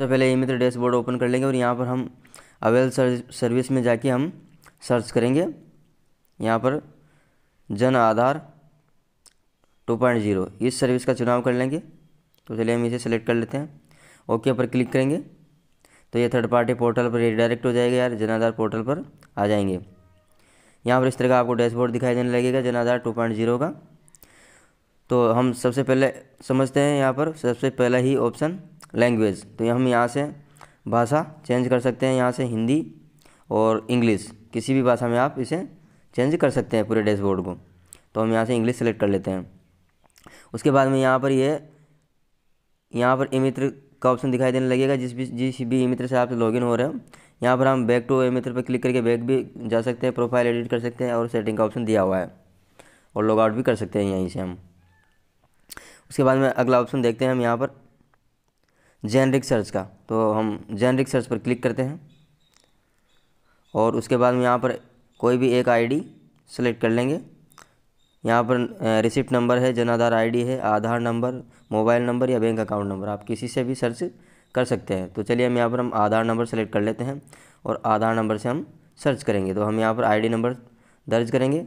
सबसे तो पहले ई मित्र डैशबोर्ड ओपन कर लेंगे और यहाँ पर हम अवेल सर्विस में जाके हम सर्च करेंगे यहाँ पर जन आधार 2.0 इस सर्विस का चुनाव कर लेंगे तो चलिए हम इसे सेलेक्ट कर लेते हैं ओके पर क्लिक करेंगे तो ये थर्ड पार्टी पोर्टल पर रिडायरेक्ट हो जाएगा यार जन आधार पोर्टल पर आ जाएंगे यहाँ पर इस तरह का आपको डैशबोर्ड दिखाई देने लगेगा जन आधार टू का तो हम सबसे पहले समझते हैं यहाँ पर सबसे पहला ही ऑप्शन लैंग्वेज तो हम यहाँ से भाषा चेंज कर सकते हैं यहाँ से हिंदी और इंग्लिश किसी भी भाषा में आप इसे चेंज कर सकते हैं पूरे डैशबोर्ड को तो हम यहाँ से इंग्लिश सेलेक्ट कर लेते हैं उसके बाद में यहाँ पर ये यह, यहाँ पर मित्र का ऑप्शन दिखाई देने लगेगा जिस भी जिस भी इमित्र से आप लॉगिन हो रहे हो यहाँ पर हम बैक टू मित्र पर क्लिक करके बैक भी जा सकते हैं प्रोफाइल एडिट कर सकते हैं और सेटिंग का ऑप्शन दिया हुआ है और लॉग आउट भी कर सकते हैं यहीं से हम उसके बाद में अगला ऑप्शन देखते हैं हम यहाँ पर जेनरिक सर्च का तो हम जेनरिक सर्च पर क्लिक करते हैं और उसके बाद में यहाँ पर कोई भी एक आईडी सेलेक्ट कर लेंगे यहाँ पर रिसिप्ट नंबर है जनाधार आईडी है आधार नंबर मोबाइल नंबर या बैंक अकाउंट नंबर आप किसी से भी सर्च कर सकते हैं तो चलिए हम यहाँ पर हम आधार नंबर सेलेक्ट कर लेते हैं और आधार नंबर से हम सर्च करेंगे तो हम यहाँ पर डी नंबर दर्ज करेंगे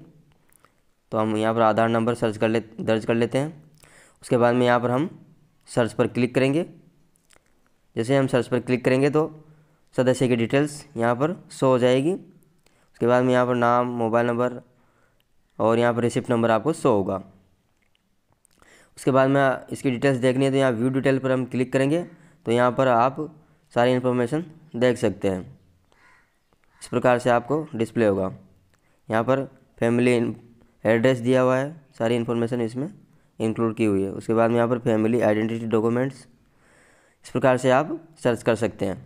तो हम यहाँ पर आधार नंबर सर्च कर ले दर्ज कर लेते हैं उसके बाद में यहाँ पर हम सर्च पर क्लिक करेंगे जैसे हम सर्च पर क्लिक करेंगे तो सदस्य की डिटेल्स यहाँ पर शो हो जाएगी उसके बाद में यहाँ पर नाम मोबाइल नंबर और यहाँ पर रिसिप्ट नंबर आपको शो होगा उसके बाद में इसकी डिटेल्स देखनी है तो यहाँ व्यू डिटेल पर हम क्लिक करेंगे तो यहाँ पर आप सारी इन्फॉर्मेशन देख सकते हैं इस प्रकार से आपको डिस्प्ले होगा यहाँ पर फैमिली एड्रेस दिया हुआ है सारी इन्फॉर्मेशन इसमें इंक्लूड की हुई है उसके बाद में यहाँ पर फैमिली आइडेंटिटी डॉक्यूमेंट्स इस प्रकार से आप सर्च कर सकते हैं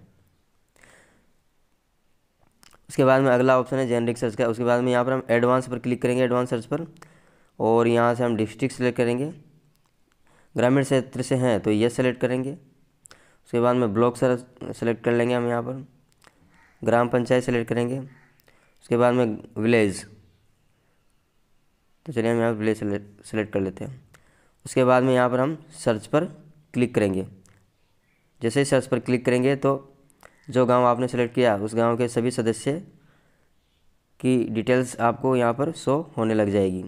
उसके बाद में अगला ऑप्शन है जेनरिक सर्च का उसके बाद में यहाँ पर हम एडवांस पर क्लिक करेंगे एडवांस सर्च पर और यहाँ से हम डिस्ट्रिक्ट सेलेक्ट करेंगे ग्रामीण क्षेत्र से हैं तो ये सेलेक्ट करेंगे उसके बाद में ब्लॉक सर सेलेक्ट कर लेंगे हम यहाँ पर ग्राम पंचायत सेलेक्ट करेंगे उसके बाद में विलेज तो चलिए हम यहाँ पर विलेज सेलेक्ट कर लेते हैं उसके बाद में यहाँ पर हम सर्च पर क्लिक करेंगे जैसे ही सर्च पर क्लिक करेंगे तो जो गांव आपने सेलेक्ट किया उस गांव के सभी सदस्य की डिटेल्स आपको यहाँ पर शो होने लग जाएगी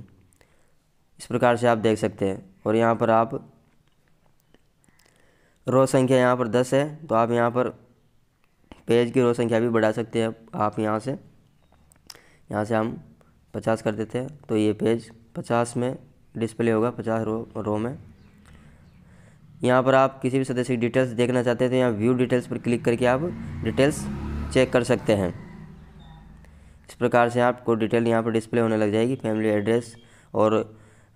इस प्रकार से आप देख सकते हैं और यहाँ पर आप रो संख्या यहाँ पर दस है तो आप यहाँ पर पेज की रो संख्या भी बढ़ा सकते हैं आप यहाँ से यहाँ से हम पचास कर देते हैं तो ये पेज पचास में डिस्प्ले होगा पचास रो रो में यहाँ पर आप किसी भी सदस्य की डिटेल्स देखना चाहते हैं तो यहाँ व्यू डिटेल्स पर क्लिक करके आप डिटेल्स चेक कर सकते हैं इस प्रकार से आपको डिटेल यहाँ पर डिस्प्ले होने लग जाएगी फैमिली एड्रेस और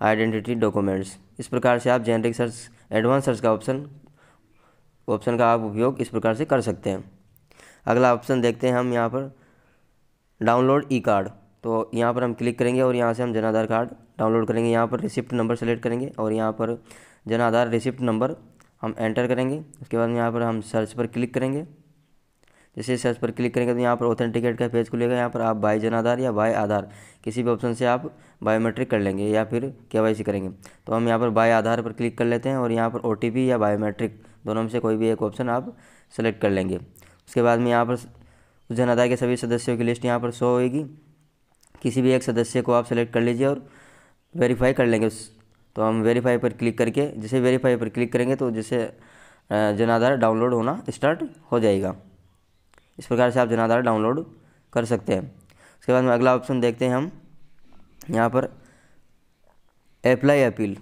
आइडेंटिटी डॉक्यूमेंट्स इस प्रकार से आप जेनरिक सर्च एडवांस सर्च का ऑप्शन ऑप्शन का आप उपयोग इस प्रकार से कर सकते हैं अगला ऑप्शन देखते हैं हम यहाँ पर डाउनलोड ई कार्ड तो यहाँ पर हम क्लिक करेंगे और यहाँ से हम जन आधार कार्ड डाउनलोड करेंगे यहाँ पर रिसिप्ट नंबर सेलेक्ट करेंगे और यहाँ पर जन आधार रिसिप्ट नंबर हम एंटर करेंगे उसके बाद यहाँ पर हम सर्च पर क्लिक करेंगे जैसे सर्च पर क्लिक करेंगे तो यहाँ पर ऑथेंटिकेट का पेज खुलेगा यहाँ पर आप बाई जन आधार या बाय आधार किसी भी ऑप्शन से आप बायोमेट्रिक कर लेंगे या फिर के करेंगे तो हम यहाँ पर बाय आधार पर क्लिक कर लेते हैं और यहाँ पर ओ या बायोमेट्रिक दोनों में से कोई भी एक ऑप्शन आप सेलेक्ट कर लेंगे उसके बाद में यहाँ पर उस जन आधार के सभी सदस्यों की लिस्ट यहाँ पर शो होगी किसी भी एक सदस्य को आप सेलेक्ट कर लीजिए और वेरीफाई कर लेंगे उस तो हम वेरीफाई पर क्लिक करके जैसे वेरीफाई पर क्लिक करेंगे तो जैसे जनाधार डाउनलोड होना स्टार्ट हो जाएगा इस प्रकार से आप जनाधार डाउनलोड कर सकते हैं उसके बाद में अगला ऑप्शन देखते हैं हम यहाँ पर अप्लाई अपील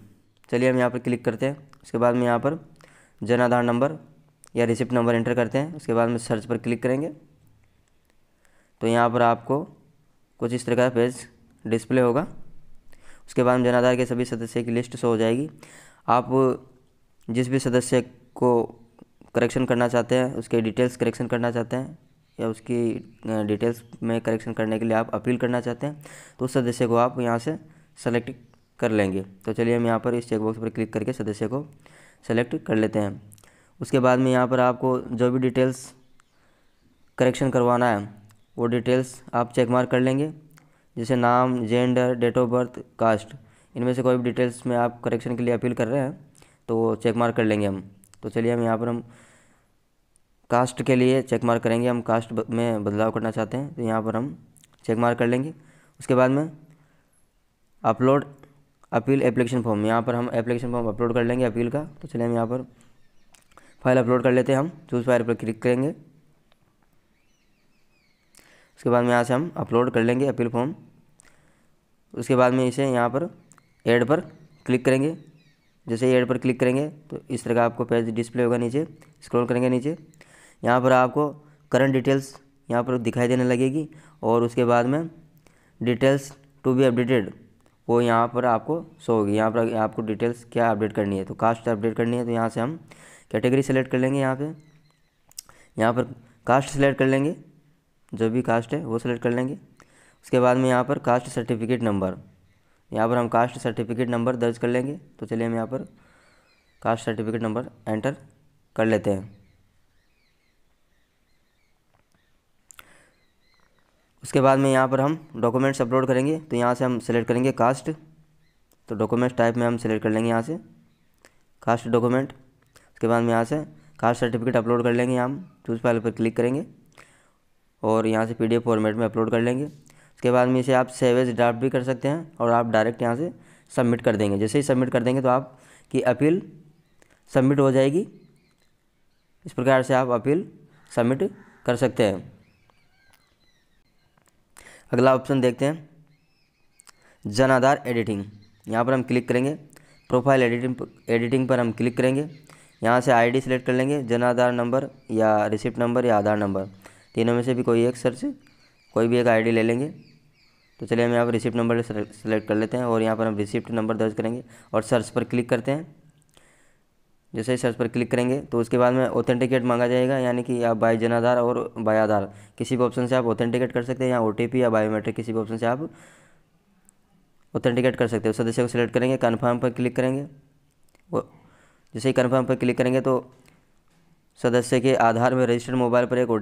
चलिए हम यहाँ पर क्लिक करते हैं उसके बाद में यहाँ पर जन आधार नंबर या रिसिप्ट नंबर एंटर करते हैं उसके बाद में सर्च पर क्लिक करेंगे तो यहाँ पर आपको कुछ इस तरह का पेज डिस्प्ले होगा उसके बाद में जनाधार के सभी सदस्य की लिस्ट शो हो जाएगी आप जिस भी सदस्य को करेक्शन करना चाहते हैं उसके डिटेल्स करेक्शन करना चाहते हैं या उसकी डिटेल्स में करेक्शन करने के लिए आप अपील करना चाहते हैं तो उस सदस्य को आप यहाँ से सेलेक्ट कर लेंगे तो चलिए हम यहाँ पर इस चेकबॉक्स पर क्लिक करके सदस्य को सेलेक्ट कर लेते हैं उसके बाद में यहाँ पर आपको जो भी डिटेल्स करेक्शन करवाना है वो डिटेल्स आप चेक मार्क कर लेंगे जैसे नाम gender date of birth caste इनमें से कोई भी डिटेल्स में आप करेक्शन के लिए अपील कर रहे हैं तो चेक मार्क कर लेंगे हम तो चलिए हम यहाँ पर हम कास्ट के लिए चेक मार्क करेंगे हम कास्ट में बदलाव करना चाहते हैं तो यहाँ पर हम चेक मार्क कर लेंगे उसके बाद में अपलोड अपील एप्लीकेशन फॉर्म यहाँ पर हम एप्लीकेशन फॉर्म अपलोड कर लेंगे अपील का तो चलिए हम यहाँ पर फाइल अपलोड कर लेते हैं हम चूज़ फाइल पर क्लिक करेंगे उसके बाद में यहाँ से हम अपलोड कर लेंगे अपील फॉर्म उसके बाद में इसे यहाँ पर एड पर क्लिक करेंगे जैसे ही एड पर क्लिक करेंगे तो इस तरह का आपको पेज डिस्प्ले होगा नीचे स्क्रॉल करेंगे नीचे यहाँ पर आपको करंट डिटेल्स यहाँ पर दिखाई देने लगेगी और उसके बाद में डिटेल्स टू बी अपडेटेड वो यहाँ पर आपको शो होगी यहाँ पर आपको डिटेल्स क्या अपडेट करनी है तो कास्ट अपडेट करनी है तो यहाँ से हम कैटेगरी सेलेक्ट कर लेंगे यहाँ पर यहाँ पर कास्ट सेलेक्ट कर लेंगे जो भी कास्ट है वो सिलेक्ट कर लेंगे उसके बाद में यहाँ पर कास्ट सर्टिफिकेट नंबर यहाँ पर हम कास्ट सर्टिफिकेट नंबर दर्ज कर लेंगे तो चलिए हम यहाँ पर कास्ट सर्टिफिकेट नंबर एंटर कर लेते हैं उसके बाद में यहाँ पर हम डॉक्यूमेंट्स अपलोड करेंगे तो यहाँ से हम सेलेक्ट करेंगे कास्ट तो डॉक्यूमेंट्स टाइप में हम सेलेक्ट कर लेंगे यहाँ से कास्ट डॉक्यूमेंट उसके बाद में यहाँ से कास्ट सर्टिफिकेट अपलोड कर लेंगे हम चूज फाइल पर क्लिक करेंगे और यहाँ से पीडीएफ फॉर्मेट में अपलोड कर लेंगे उसके बाद में इसे आप सेवेज ड्राफ्ट भी कर सकते हैं और आप डायरेक्ट यहाँ से सबमिट कर देंगे जैसे ही सबमिट कर देंगे तो आप की अपील सबमिट हो जाएगी इस प्रकार से आप अपील सबमिट कर सकते हैं अगला ऑप्शन देखते हैं जन आधार एडिटिंग यहाँ पर हम क्लिक करेंगे प्रोफाइल एडिटिंग एडिटिंग पर हम क्लिक करेंगे यहाँ से आईडी सेलेक्ट कर लेंगे जन आधार नंबर या रिसिप्ट नंबर या आधार नंबर तीनों में से भी कोई एक सर से कोई भी एक आईडी ले लेंगे तो चलिए हम यहाँ पर रिसिप्ट नंबर सेलेक्ट कर लेते हैं और यहाँ पर हम रिसिप्ट नंबर दर्ज करेंगे और सर्च पर क्लिक करते हैं जैसे ही सर्च पर क्लिक करेंगे तो उसके बाद में ऑथेंटिकेट मांगा जाएगा यानी कि आप बाई आधार और बाय आधार किसी भी ऑप्शन से आप ऑथेंटिकेट कर सकते हैं या ओ या बायोमेट्रिक किसी भी ऑप्शन से आप ऑथेंटिकेट कर सकते हो सदस्य को सिलेक्ट करेंगे कन्फर्म पर क्लिक करेंगे जैसे ही कन्फर्म पर क्लिक करेंगे तो सदस्य के आधार में रजिस्टर्ड मोबाइल पर एक ओ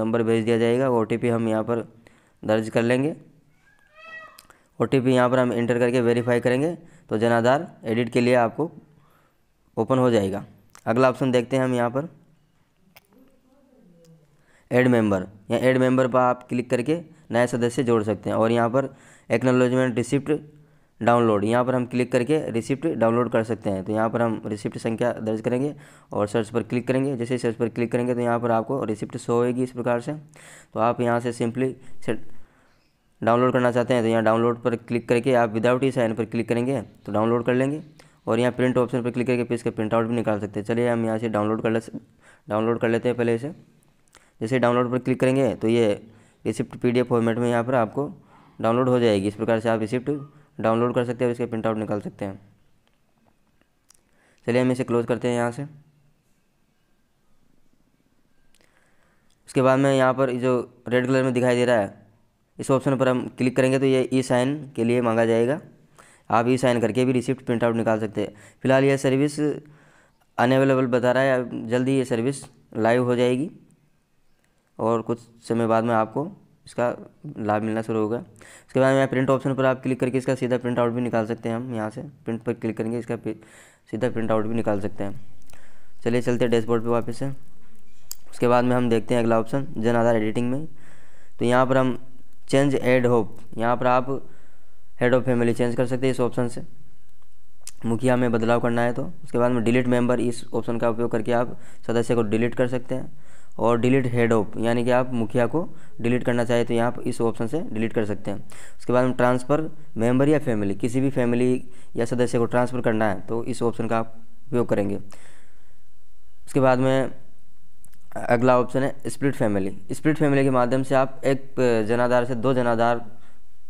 नंबर भेज दिया जाएगा ओ हम यहाँ पर दर्ज कर लेंगे ओ टी यहाँ पर हम इंटर करके वेरीफाई करेंगे तो जनाधार एडिट के लिए आपको ओपन हो जाएगा अगला ऑप्शन देखते हैं हम यहाँ पर एड मेंबर यहाँ एड मेंबर पर आप क्लिक करके नए सदस्य जोड़ सकते हैं और यहाँ पर एक्नोलॉजमेंट रिसिप्ट डाउनलोड यहाँ पर हम क्लिक करके रिसिप्ट डाउनलोड कर सकते हैं तो यहाँ पर हम रिसिप्ट संख्या दर्ज करेंगे और सर्च पर क्लिक करेंगे जैसे सर्च पर क्लिक करेंगे तो यहाँ पर आपको रिसिप्ट शो होएगी इस प्रकार से तो आप यहाँ से सिंपली डाउनलोड करना चाहते हैं तो यहाँ डाउनलोड पर क्लिक करके आप विदाउट ई साइन पर क्लिक करेंगे तो डाउनलोड कर लेंगे और यहाँ प्रिंट ऑप्शन पर क्लिक करके फिर इसका प्रिंट आउट भी निकाल सकते हैं चलिए हम यहाँ से डाउनलोड कर ले डाउनलोड कर लेते हैं पहले इसे जैसे डाउनलोड पर क्लिक करेंगे तो ये रिसिप्ट पीडीएफ फॉर्मेट में यहाँ पर आपको डाउनलोड हो जाएगी इस प्रकार से आप रिसिप्ट डाउनलोड कर सकते हैं और इसके प्रिंट आउट निकाल सकते हैं चलिए हम इसे क्लोज करते हैं यहाँ से उसके बाद में यहाँ पर जो रेड कलर में दिखाई दे रहा है इस ऑप्शन पर हम क्लिक करेंगे तो ये ई साइन के लिए मांगा जाएगा आप ई साइन करके भी रिसिप्ट प्रिंट आउट निकाल सकते हैं फिलहाल यह सर्विस अनअवेलेबल बता रहा है जल्दी ये सर्विस लाइव हो जाएगी और कुछ समय बाद में आपको इसका लाभ मिलना शुरू होगा उसके बाद यहाँ प्रिंट ऑप्शन पर आप क्लिक करके इसका सीधा प्रिंट आउट भी निकाल सकते हैं हम यहाँ से प्रिंट पर क्लिक करेंगे इसका सीधा प्रिंट आउट भी निकाल सकते हैं चलिए चलते हैं डैशबोर्ड पर वापस से उसके बाद में हम देखते हैं अगला ऑप्शन जन आधार एडिटिंग में तो यहाँ पर हम चेंज एड होप यहाँ पर आप हेड ऑफ फैमिली चेंज कर सकते हैं इस ऑप्शन से मुखिया में बदलाव करना है तो उसके बाद में डिलीट मेंबर इस ऑप्शन का उपयोग करके आप सदस्य को डिलीट कर सकते हैं और डिलीट हेड ऑफ यानी कि आप मुखिया को डिलीट करना चाहें तो यहाँ इस ऑप्शन से डिलीट कर सकते हैं उसके बाद हम ट्रांसफ़र मेंबर या फैमिली किसी भी फैमिली या सदस्य को ट्रांसफ़र करना है तो इस ऑप्शन का आप उपयोग करेंगे उसके बाद में अगला ऑप्शन है स्प्लिट फैमिली स्प्लिट फैमिली के माध्यम से आप एक जनाधार से दो जनाधार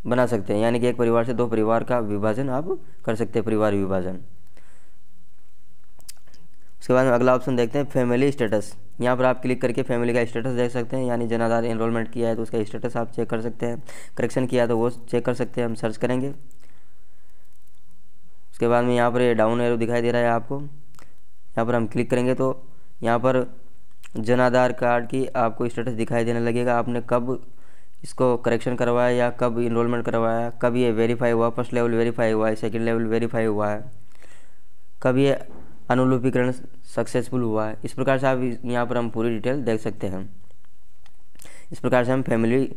बना सकते हैं यानी कि एक परिवार से दो परिवार का विभाजन आप कर सकते हैं परिवार विभाजन उसके बाद में अगला ऑप्शन देखते हैं फैमिली स्टेटस यहाँ पर आप क्लिक करके फैमिली का स्टेटस देख सकते हैं यानी जन आधार इनरोलमेंट किया है तो उसका स्टेटस आप चेक कर सकते हैं करेक्शन किया तो वो चेक कर सकते हैं हम सर्च करेंगे उसके बाद में यहाँ पर ये डाउन एरो दिखाई दे रहा है आपको यहाँ पर हम क्लिक करेंगे तो यहाँ पर जन आधार कार्ड की आपको स्टेटस दिखाई देने लगेगा आपने कब इसको करेक्शन करवाया या कब इनरोलमेंट करवाया कब ये वेरीफाई हुआ फर्स्ट लेवल वेरीफाई हुआ है सेकेंड लेवल वेरीफाई हुआ है कब ये अनुलूपीकरण सक्सेसफुल हुआ है इस प्रकार से आप यहाँ पर हम पूरी डिटेल देख सकते हैं इस प्रकार से हम फैमिली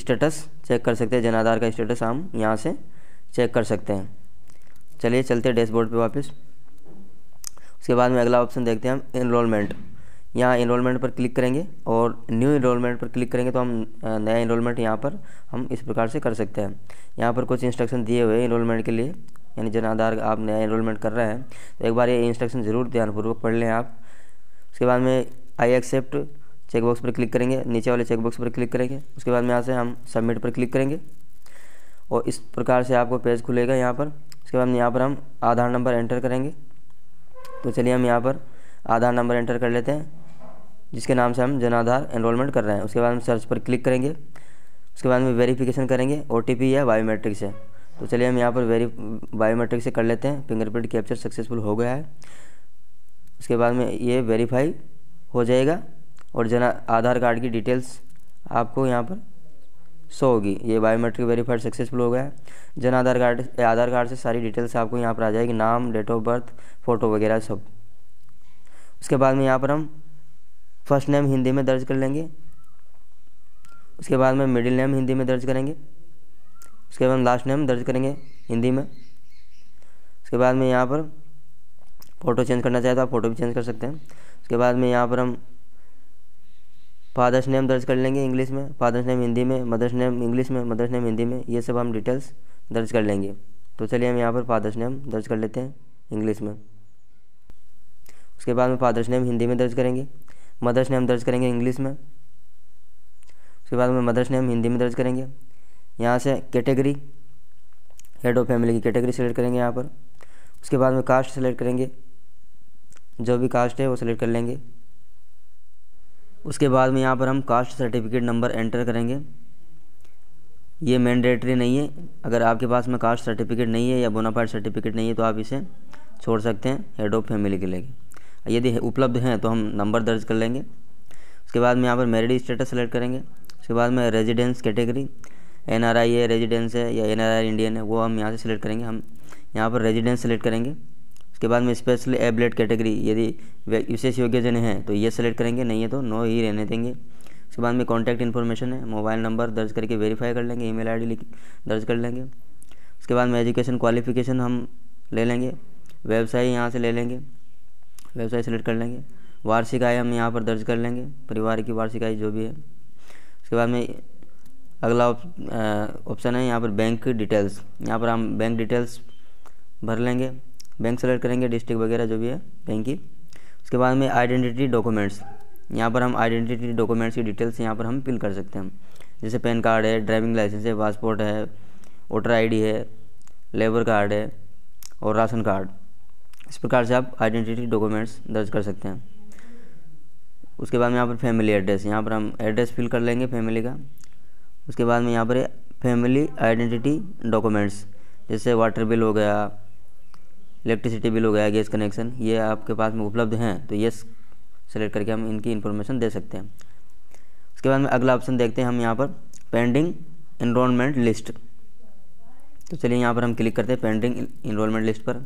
स्टेटस चेक कर सकते हैं जनाधार का स्टेटस हम यहाँ से चेक कर सकते हैं चलिए चलते हैं डैशबोर्ड पे वापस उसके बाद में अगला ऑप्शन देखते हैं हम इनरोलमेंट यहाँ इनरोलमेंट पर क्लिक करेंगे और न्यू इनरोलमेंट पर क्लिक करेंगे तो हम नया इनरोलमेंट यहाँ पर हम इस प्रकार से कर सकते हैं यहाँ पर कुछ इंस्ट्रक्शन दिए हुए हैं इनरोलमेंट के लिए यानी जन आधार आप नया इनरोलमेंट कर रहे हैं तो एक बार ये इंस्ट्रक्शन ज़रूर ध्यानपूर्वक पढ़ लें आप उसके बाद में आई एक्सेप्ट चेकबॉक्स पर क्लिक करेंगे नीचे वाले चेकबॉक्स पर क्लिक करेंगे उसके बाद में यहाँ से हम सबमिट पर क्लिक करेंगे और इस प्रकार से आपको पेज खुलेगा यहाँ पर उसके बाद यहाँ पर हम आधार नंबर एंटर करेंगे तो चलिए हम यहाँ पर आधार नंबर एंटर कर लेते हैं जिसके नाम से हम जन आधार एनरोलमेंट कर रहे हैं उसके बाद हम सर्च पर क्लिक करेंगे उसके बाद में वेरीफिकेशन करेंगे ओ या बायोमेट्रिक से तो चलिए हम यहाँ पर वेरी बायोमेट्रिक से कर लेते हैं फिंगरप्रिंट कैप्चर सक्सेसफुल हो गया है उसके बाद में ये वेरीफाई हो जाएगा और जना आधार कार्ड की डिटेल्स आपको यहाँ पर सो होगी ये बायोमेट्रिक वेरीफाइड सक्सेसफुल हो गया है जन आधार कार्ड आधार कार्ड से सारी डिटेल्स आपको यहाँ पर आ जाएगी नाम डेट ऑफ बर्थ फ़ोटो वगैरह सब उसके बाद में यहाँ पर हम फर्स्ट नेम हिंदी में दर्ज कर लेंगे उसके बाद में मिडिल नेम हिंदी में दर्ज करेंगे उसके बाद हम लास्ट नेम दर्ज करेंगे हिंदी में उसके बाद में यहाँ पर फ़ोटो चेंज करना चाहे तो आप फ़ोटो भी चेंज कर सकते हैं उसके बाद में यहाँ पर हम फादर्स नेम दर्ज कर लेंगे इंग्लिश में फादर्स नेम हिंदी में मदर्स नेम इंग्लिश में मदर्स नेम हिंदी में ये सब हम डिटेल्स दर्ज कर लेंगे तो चलिए हम यहाँ पर फादर्स नेम दर्ज कर लेते हैं इंग्लिश में उसके बाद में फादर्स नेम हिंदी में दर्ज करेंगे मदर्स नेम दर्ज करेंगे इंग्लिश में उसके बाद में मदर्स नेम हिंदी में दर्ज करेंगे यहाँ से कैटेगरी हेड ऑफ फैमिली की कैटेगरी सेलेक्ट करेंगे यहाँ पर उसके बाद में कास्ट सेलेक्ट करेंगे जो भी कास्ट है वो सेलेक्ट कर लेंगे उसके बाद में यहाँ पर हम कास्ट सर्टिफिकेट नंबर एंटर करेंगे ये मैंडेटरी नहीं है अगर आपके पास में कास्ट सर्टिफिकेट नहीं है या बोनाफाइड सर्टिफिकेट नहीं है तो आप इसे छोड़ सकते हैं हेड ऑफ फैमिली के लेके यदि उपलब्ध हैं तो हम नंबर दर्ज कर लेंगे उसके बाद में यहाँ पर मेरिड स्टेटस सेलेक्ट करेंगे उसके बाद में residence category N R I है रेजिडेंस है या एन आर आई इंडियन है वो हम यहाँ से सिलेक्ट करेंगे हम यहाँ पर रेजिडेंस सेलेक्ट करेंगे उसके बाद में स्पेशली एबलेट कैटेगरी यदि विशेष योग्य जन है तो ये सेलेक्ट करेंगे नहीं है तो नो ही रहने देंगे उसके बाद में कॉन्टैक्ट इन्फॉर्मेशन है मोबाइल नंबर दर्ज करके वेरीफाई कर लेंगे ईमेल लिख दर्ज कर लेंगे उसके बाद में एजुकेशन क्वालिफिकेशन हम ले लेंगे व्यवसाय यहाँ से ले लेंगे व्यवसाय सेलेक्ट कर लेंगे वार्षिक आय हम यहाँ पर दर्ज कर लेंगे परिवार की वार्षिक आय जो भी है उसके बाद में अगला ऑप्शन है यहाँ पर बैंक डिटेल्स यहाँ पर हम बैंक डिटेल्स भर लेंगे बैंक सेलेक्ट करेंगे डिस्ट्रिक्ट वगैरह जो भी है बैंक की उसके बाद में आइडेंटिटी डॉक्यूमेंट्स यहाँ पर हम आइडेंटिटी डॉक्यूमेंट्स की डिटेल्स यहाँ पर हम फिल कर सकते हैं जैसे पैन कार्ड है ड्राइविंग लाइसेंस है पासपोर्ट है वोटर आई है लेबर कार्ड है और राशन कार्ड इस प्रकार से आप आइडेंटिटी डॉक्यूमेंट्स दर्ज कर सकते हैं उसके बाद में यहाँ पर फैमिली एड्रेस यहाँ पर हम एड्रेस फिल कर लेंगे फैमिली का उसके बाद में यहाँ पर फैमिली आइडेंटिटी डॉक्यूमेंट्स जैसे वाटर बिल हो गया इलेक्ट्रिसिटी बिल हो गया गैस कनेक्शन ये आपके पास में उपलब्ध हैं तो ये सेलेक्ट करके हम इनकी इन्फॉर्मेशन दे सकते हैं उसके बाद में अगला ऑप्शन देखते हैं हम यहाँ पर पेंडिंग इनरोलमेंट लिस्ट तो चलिए यहाँ पर हम क्लिक करते हैं पेंडिंग इनरोलमेंट लिस्ट पर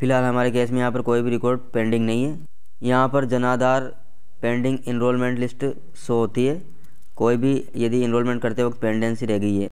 फिलहाल हमारे केस में यहाँ पर कोई भी रिकॉर्ड पेंडिंग नहीं है यहाँ पर जनाधार पेंडिंग इनरोलमेंट लिस्ट शो होती है कोई भी यदि इनरोलमेंट करते वक्त पेंडेंसी रह गई है